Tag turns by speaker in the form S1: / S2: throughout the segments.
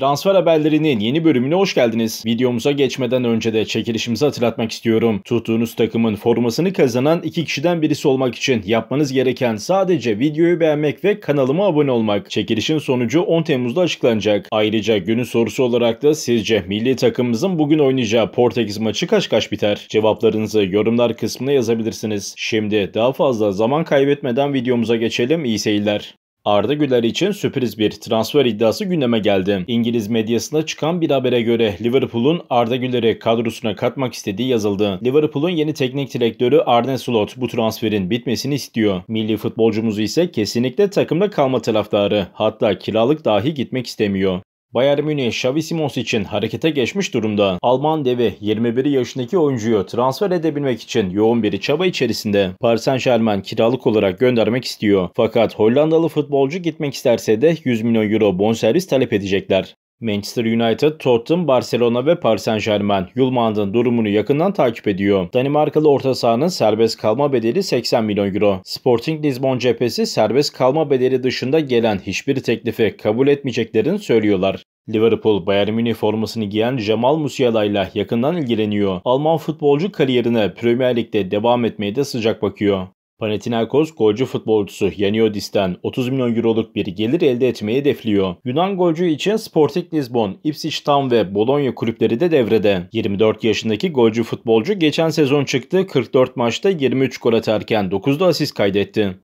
S1: Transfer haberlerinin yeni bölümüne hoş geldiniz. Videomuza geçmeden önce de çekilişimizi hatırlatmak istiyorum. Tuttuğunuz takımın formasını kazanan iki kişiden birisi olmak için yapmanız gereken sadece videoyu beğenmek ve kanalıma abone olmak. Çekilişin sonucu 10 Temmuz'da açıklanacak. Ayrıca günün sorusu olarak da sizce milli takımımızın bugün oynayacağı Portekiz maçı kaç kaç biter? Cevaplarınızı yorumlar kısmına yazabilirsiniz. Şimdi daha fazla zaman kaybetmeden videomuza geçelim. İyi seyirler. Arda Güler için sürpriz bir transfer iddiası gündeme geldi. İngiliz medyasına çıkan bir habere göre Liverpool'un Arda Güler'i kadrosuna katmak istediği yazıldı. Liverpool'un yeni teknik direktörü Arne Slot bu transferin bitmesini istiyor. Milli futbolcumuz ise kesinlikle takımda kalma taraftarı. Hatta kiralık dahi gitmek istemiyor. Bayern Münih Xavi Simons için harekete geçmiş durumda. Alman devi 21 yaşındaki oyuncuyu transfer edebilmek için yoğun bir çaba içerisinde. Paris Saint Germain kiralık olarak göndermek istiyor. Fakat Hollandalı futbolcu gitmek isterse de 100 milyon euro bonservis talep edecekler. Manchester United, Tottenham, Barcelona ve Paris Saint-Germain Yulmand'ın durumunu yakından takip ediyor. Danimarkalı orta sahanın serbest kalma bedeli 80 milyon euro. Sporting Lisbon cephesi serbest kalma bedeli dışında gelen hiçbir teklifi kabul etmeyeceklerini söylüyorlar. Liverpool, Bayern Münih formasını giyen Jamal Musiala ile yakından ilgileniyor. Alman futbolcu kariyerine Premier Lig'de devam etmeye de sıcak bakıyor. Panathinaikos golcü futbolcusu Yaniodis'ten 30 milyon euroluk bir gelir elde etmeyi hedefliyor. Yunan golcü için Sporting Lisbon, Ipswich Town ve Bologna kulüpleri de devrede. 24 yaşındaki golcü futbolcu geçen sezon çıktı 44 maçta 23 gol atarken 9'da asist kaydetti.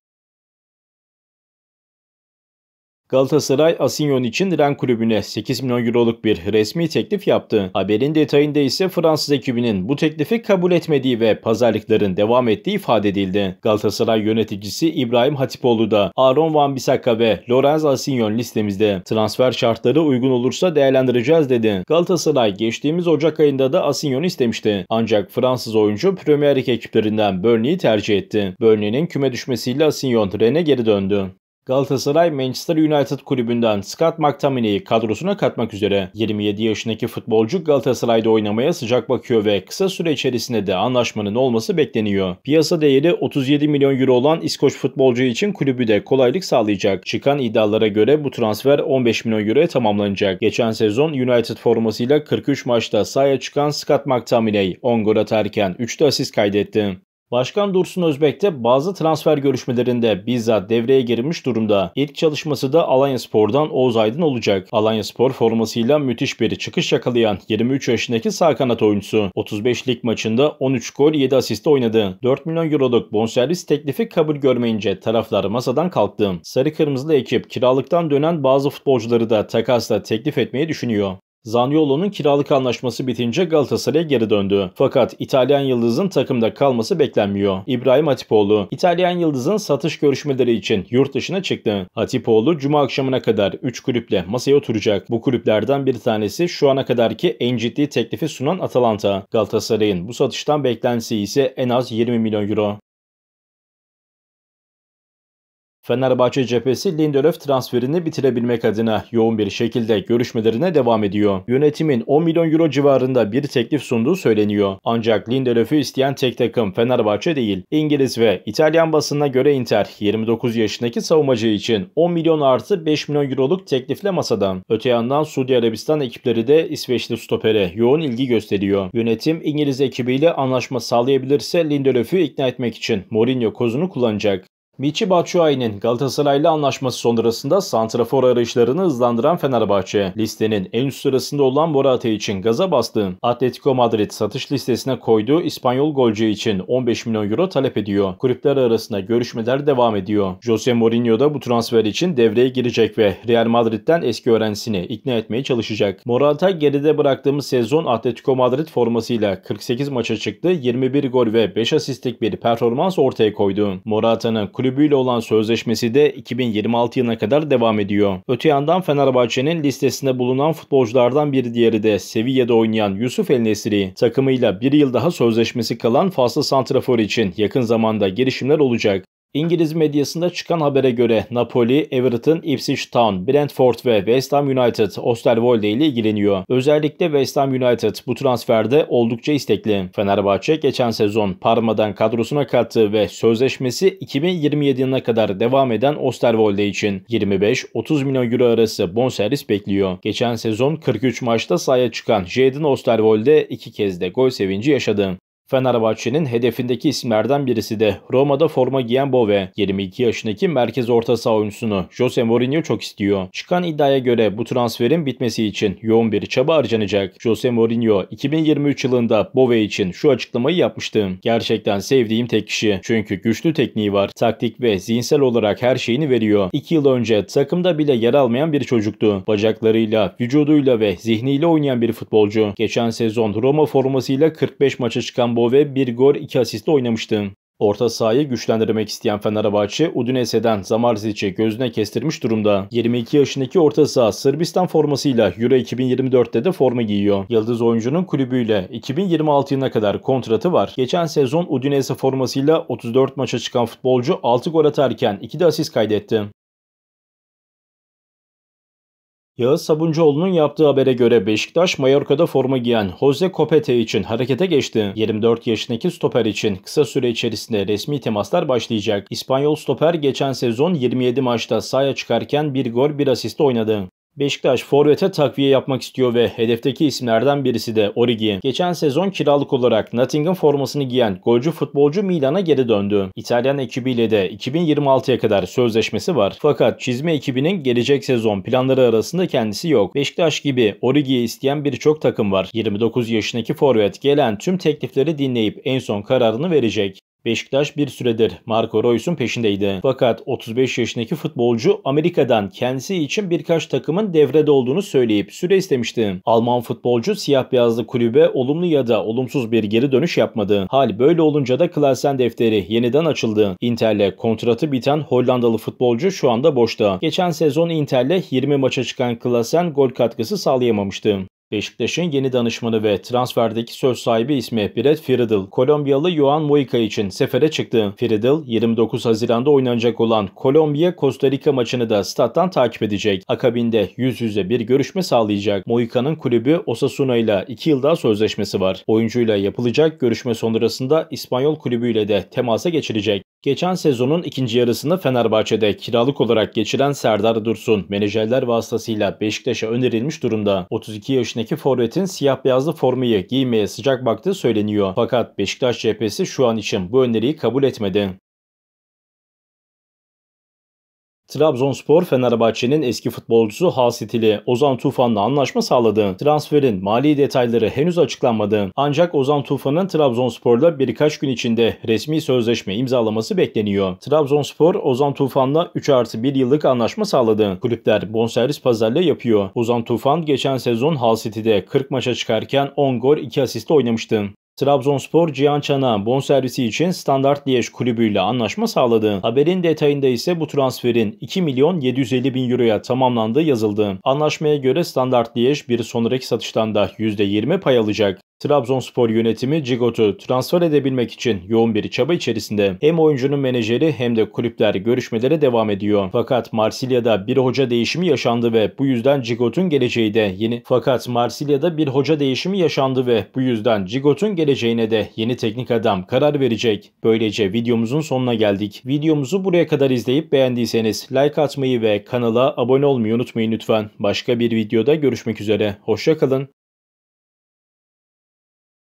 S1: Galatasaray Asinyon için Ren kulübüne 8 milyon euroluk bir resmi teklif yaptı. Haberin detayında ise Fransız ekibinin bu teklifi kabul etmediği ve pazarlıkların devam ettiği ifade edildi. Galatasaray yöneticisi İbrahim Hatipoğlu da Aaron Van Bissaka ve Lorenz Asinyon listemizde. Transfer şartları uygun olursa değerlendireceğiz dedi. Galatasaray geçtiğimiz Ocak ayında da Asinyon'u istemişti. Ancak Fransız oyuncu Premier League ekiplerinden Burnley'i tercih etti. Burnley'nin küme düşmesiyle Asinyon Ren'e geri döndü. Galatasaray Manchester United kulübünden Scott McTominay'i kadrosuna katmak üzere 27 yaşındaki futbolcu Galatasaray'da oynamaya sıcak bakıyor ve kısa süre içerisinde de anlaşmanın olması bekleniyor. Piyasa değeri 37 milyon euro olan İskoç futbolcu için kulübü de kolaylık sağlayacak. Çıkan iddialara göre bu transfer 15 milyon euroya tamamlanacak. Geçen sezon United formasıyla 43 maçta sahaya çıkan Scott McTominay 10 gol atarken 3 de asist kaydetti. Başkan Dursun Özbek de bazı transfer görüşmelerinde bizzat devreye girmiş durumda. İlk çalışması da Alanya Spor'dan Oğuz Aydın olacak. Alanya Spor formasıyla müthiş bir çıkış yakalayan 23 yaşındaki sağ kanat oyuncusu. 35 lig maçında 13 gol 7 asiste oynadı. 4 milyon euroluk bonservis teklifi kabul görmeyince taraflar masadan kalktı. Sarı Kırmızılı ekip kiralıktan dönen bazı futbolcuları da takasla teklif etmeyi düşünüyor. Zaniolo'nun kiralık anlaşması bitince Galatasaray'a geri döndü. Fakat İtalyan Yıldız'ın takımda kalması beklenmiyor. İbrahim Hatipoğlu, İtalyan Yıldız'ın satış görüşmeleri için yurt dışına çıktı. Hatipoğlu cuma akşamına kadar 3 kulüple masaya oturacak. Bu kulüplerden bir tanesi şu ana kadarki en ciddi teklifi sunan Atalanta. Galatasaray'ın bu satıştan beklentisi ise en az 20 milyon euro. Fenerbahçe cephesi Lindelöf transferini bitirebilmek adına yoğun bir şekilde görüşmelerine devam ediyor. Yönetimin 10 milyon euro civarında bir teklif sunduğu söyleniyor. Ancak Lindelöf'ü isteyen tek takım Fenerbahçe değil. İngiliz ve İtalyan basınına göre Inter 29 yaşındaki savunmacı için 10 milyon artı 5 milyon euroluk teklifle masada. Öte yandan Suudi Arabistan ekipleri de İsveçli stopere yoğun ilgi gösteriyor. Yönetim İngiliz ekibiyle anlaşma sağlayabilirse Lindelöf'ü ikna etmek için Mourinho kozunu kullanacak. Michi Batshuayi'nin Galatasaray'la anlaşması sonrasında santrafor arayışlarını hızlandıran Fenerbahçe, listenin en üst sırasında olan Morata için gaza bastı. Atletico Madrid satış listesine koyduğu İspanyol golcü için 15 milyon euro talep ediyor. Kulüpler arasında görüşmeler devam ediyor. Jose Mourinho da bu transfer için devreye girecek ve Real Madrid'den eski öğrencisini ikna etmeye çalışacak. Morata geride bıraktığımız sezon Atletico Madrid formasıyla 48 maça çıktı, 21 gol ve 5 asistlik bir performans ortaya koydu. Morata'nın kulüp kulübüyle olan sözleşmesi de 2026 yılına kadar devam ediyor. Öte yandan Fenerbahçe'nin listesinde bulunan futbolculardan bir diğeri de Sevilla'da oynayan Yusuf El Nesri takımıyla bir yıl daha sözleşmesi kalan Faslı Santrafor için yakın zamanda girişimler olacak. İngiliz medyasında çıkan habere göre Napoli, Everton, Ipswich Town, Brentford ve West Ham United Osterwolde ile ilgileniyor. Özellikle West Ham United bu transferde oldukça istekli. Fenerbahçe geçen sezon Parma'dan kadrosuna kattı ve sözleşmesi 2027 yılına kadar devam eden Osterwolde için 25-30 milyon euro arası bonservis bekliyor. Geçen sezon 43 maçta sahaya çıkan Jadon Osterwolde iki kez de gol sevinci yaşadı. Fenerbahçe'nin hedefindeki isimlerden birisi de Roma'da forma giyen Bove, 22 yaşındaki merkez orta saha oyuncusunu Jose Mourinho çok istiyor. Çıkan iddiaya göre bu transferin bitmesi için yoğun bir çaba harcanacak. Jose Mourinho 2023 yılında Bove için şu açıklamayı yapmıştı. Gerçekten sevdiğim tek kişi. Çünkü güçlü tekniği var. Taktik ve zihinsel olarak her şeyini veriyor. 2 yıl önce takımda bile yer almayan bir çocuktu. Bacaklarıyla, vücuduyla ve zihniyle oynayan bir futbolcu. Geçen sezon Roma formasıyla 45 maça çıkan Bove combo ve bir gol iki asistle oynamıştı. Orta sahayı güçlendirmek isteyen Fenerbahçe Udinese'den Zamarzic'i gözüne kestirmiş durumda. 22 yaşındaki orta saha Sırbistan formasıyla Euro 2024'te de forma giyiyor. Yıldız oyuncunun kulübüyle 2026 yılına kadar kontratı var. Geçen sezon Udinese formasıyla 34 maça çıkan futbolcu 6 gol atarken 2 de asist kaydetti. Yağız Sabuncuoğlu'nun yaptığı habere göre Beşiktaş Mallorca'da forma giyen Jose Copete için harekete geçti. 24 yaşındaki stoper için kısa süre içerisinde resmi temaslar başlayacak. İspanyol stoper geçen sezon 27 maçta sahaya çıkarken bir gol bir asiste oynadı. Beşiktaş forvete takviye yapmak istiyor ve hedefteki isimlerden birisi de Origi. Geçen sezon kiralık olarak Nottingham formasını giyen golcü futbolcu Milan'a geri döndü. İtalyan ekibiyle de 2026'ya kadar sözleşmesi var. Fakat çizme ekibinin gelecek sezon planları arasında kendisi yok. Beşiktaş gibi Origi'yi isteyen birçok takım var. 29 yaşındaki forvet gelen tüm teklifleri dinleyip en son kararını verecek. Beşiktaş bir süredir Marco Reus'un peşindeydi. Fakat 35 yaşındaki futbolcu Amerika'dan kendisi için birkaç takımın devrede olduğunu söyleyip süre istemişti. Alman futbolcu siyah beyazlı kulübe olumlu ya da olumsuz bir geri dönüş yapmadı. Hal böyle olunca da Klasen defteri yeniden açıldı. Inter'le kontratı biten Hollandalı futbolcu şu anda boşta. Geçen sezon Inter'le 20 maça çıkan Klasen gol katkısı sağlayamamıştı. Beşiktaş'ın yeni danışmanı ve transferdeki söz sahibi ismi Brett Firidl, Kolombiyalı Juan Moika için sefere çıktı. Firidl, 29 Haziran'da oynanacak olan Kolombiya-Costa Rica maçını da stat'tan takip edecek. Akabinde yüz yüze bir görüşme sağlayacak. Moika'nın kulübü Osasuna ile 2 yıl daha sözleşmesi var. Oyuncuyla yapılacak görüşme sonrasında İspanyol kulübüyle de temasa geçilecek. Geçen sezonun ikinci yarısını Fenerbahçe'de kiralık olarak geçiren Serdar Dursun menajerler vasıtasıyla Beşiktaş'a önerilmiş durumda. 32 yaşındaki forvetin siyah beyazlı formayı giymeye sıcak baktığı söyleniyor. Fakat Beşiktaş cephesi şu an için bu öneriyi kabul etmedi. Trabzonspor Fenerbahçe'nin eski futbolcusu Hasitili Ozan Tufan'la anlaşma sağladı. Transferin mali detayları henüz açıklanmadı. Ancak Ozan Tufan'ın Trabzonspor'la birkaç gün içinde resmi sözleşme imzalaması bekleniyor. Trabzonspor Ozan Tufan'la 3 artı 1 yıllık anlaşma sağladı. Kulüpler bonservis pazarlığı yapıyor. Ozan Tufan geçen sezon Hal City'de 40 maça çıkarken 10 gol 2 asiste oynamıştı. Trabzonspor Cihan Çanak'ın bonservisi için Standart Liège kulübüyle anlaşma sağladı. Haberin detayında ise bu transferin 2 milyon 750 bin euroya tamamlandığı yazıldı. Anlaşmaya göre Standart Liège bir sonraki satıştan da %20 pay alacak. Trabzonspor yönetimi Cigot'u transfer edebilmek için yoğun bir çaba içerisinde hem oyuncunun menajeri hem de kulüpler görüşmelere devam ediyor. Fakat Marsilya'da bir hoca değişimi yaşandı ve bu yüzden Cigot'un geleceği de yeni fakat Marsilya'da bir hoca değişimi yaşandı ve bu yüzden Cigot'un geleceğine de yeni teknik adam karar verecek. Böylece videomuzun sonuna geldik. Videomuzu buraya kadar izleyip beğendiyseniz like atmayı ve kanala abone olmayı unutmayın lütfen. Başka bir videoda görüşmek üzere. Hoşçakalın.